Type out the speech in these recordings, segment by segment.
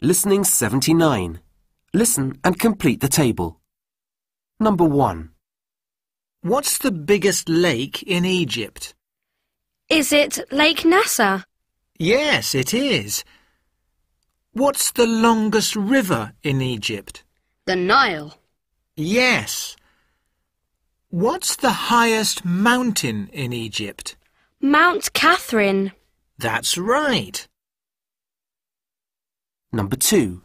Listening 79. Listen and complete the table. Number 1. What's the biggest lake in Egypt? Is it Lake Nasser? Yes, it is. What's the longest river in Egypt? The Nile. Yes. What's the highest mountain in Egypt? Mount Catherine. That's right. Number two.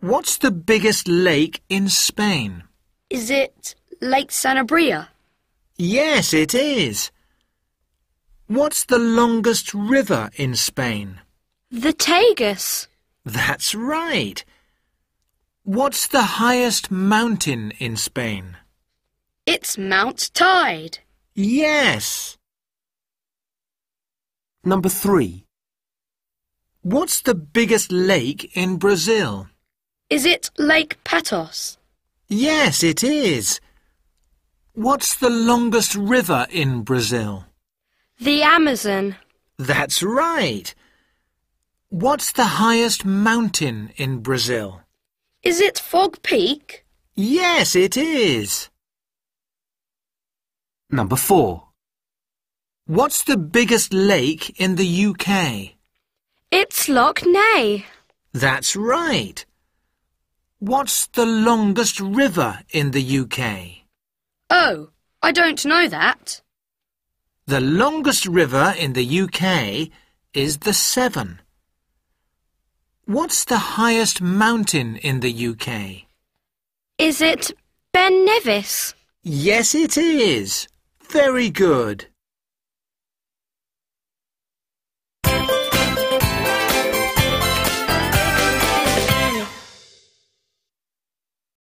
What's the biggest lake in Spain? Is it Lake Sanabria? Yes, it is. What's the longest river in Spain? The Tagus. That's right. What's the highest mountain in Spain? It's Mount Tide. Yes. Number three. What's the biggest lake in Brazil? Is it Lake Patos? Yes, it is. What's the longest river in Brazil? The Amazon. That's right. What's the highest mountain in Brazil? Is it Fog Peak? Yes, it is. Number four. What's the biggest lake in the UK? It's Loch Ney. That's right. What's the longest river in the UK? Oh, I don't know that. The longest river in the UK is the Severn. What's the highest mountain in the UK? Is it Ben Nevis? Yes, it is. Very good.